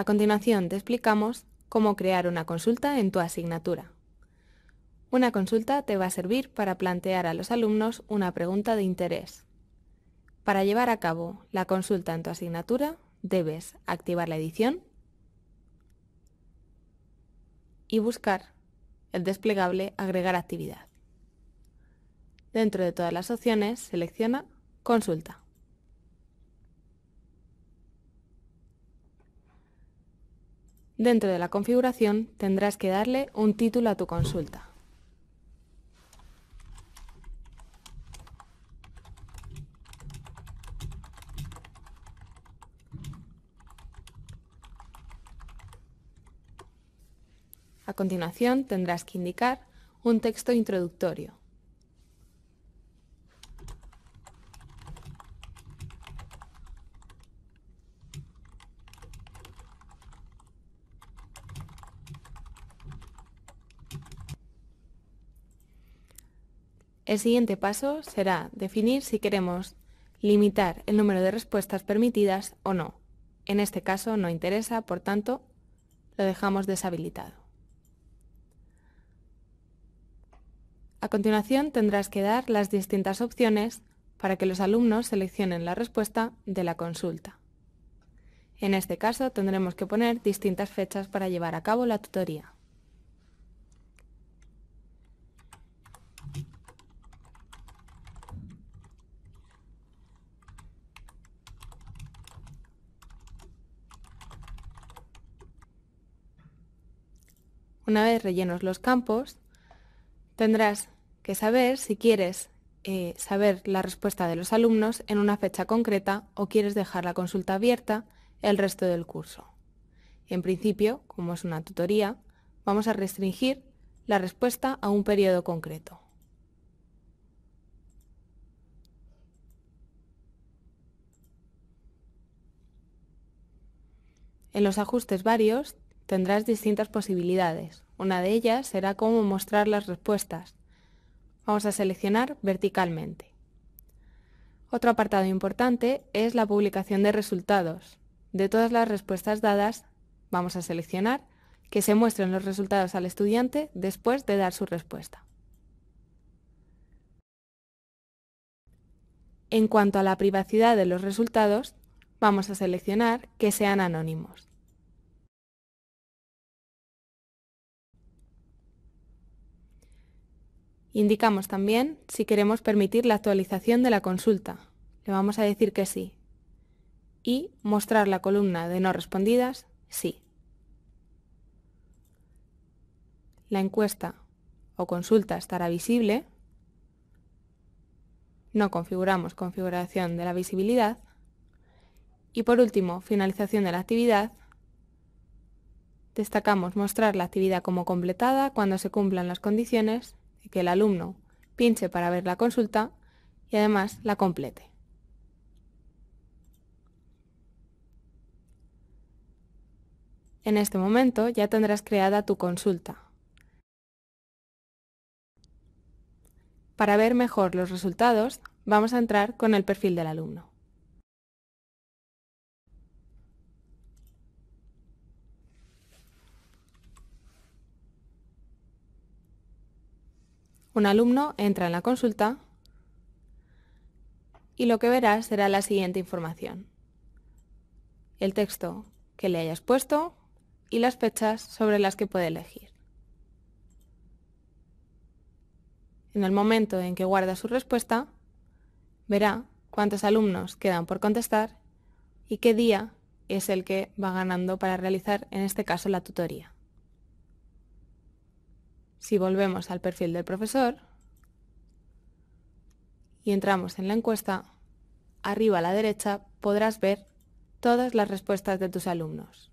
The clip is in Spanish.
A continuación te explicamos cómo crear una consulta en tu asignatura. Una consulta te va a servir para plantear a los alumnos una pregunta de interés. Para llevar a cabo la consulta en tu asignatura, debes activar la edición y buscar el desplegable Agregar actividad. Dentro de todas las opciones, selecciona Consulta. Dentro de la configuración tendrás que darle un título a tu consulta. A continuación tendrás que indicar un texto introductorio El siguiente paso será definir si queremos limitar el número de respuestas permitidas o no. En este caso no interesa, por tanto, lo dejamos deshabilitado. A continuación tendrás que dar las distintas opciones para que los alumnos seleccionen la respuesta de la consulta. En este caso tendremos que poner distintas fechas para llevar a cabo la tutoría. Una vez rellenos los campos, tendrás que saber si quieres eh, saber la respuesta de los alumnos en una fecha concreta o quieres dejar la consulta abierta el resto del curso. En principio, como es una tutoría, vamos a restringir la respuesta a un periodo concreto. En los ajustes varios tendrás distintas posibilidades. Una de ellas será cómo mostrar las respuestas. Vamos a seleccionar verticalmente. Otro apartado importante es la publicación de resultados. De todas las respuestas dadas, vamos a seleccionar que se muestren los resultados al estudiante después de dar su respuesta. En cuanto a la privacidad de los resultados, vamos a seleccionar que sean anónimos. Indicamos también si queremos permitir la actualización de la consulta. Le vamos a decir que sí. Y mostrar la columna de no respondidas, sí. La encuesta o consulta estará visible. No configuramos configuración de la visibilidad. Y por último, finalización de la actividad. Destacamos mostrar la actividad como completada cuando se cumplan las condiciones que el alumno pinche para ver la consulta y además la complete. En este momento ya tendrás creada tu consulta. Para ver mejor los resultados, vamos a entrar con el perfil del alumno. Un alumno entra en la consulta y lo que verá será la siguiente información. El texto que le hayas puesto y las fechas sobre las que puede elegir. En el momento en que guarda su respuesta, verá cuántos alumnos quedan por contestar y qué día es el que va ganando para realizar, en este caso, la tutoría. Si volvemos al perfil del profesor y entramos en la encuesta, arriba a la derecha podrás ver todas las respuestas de tus alumnos.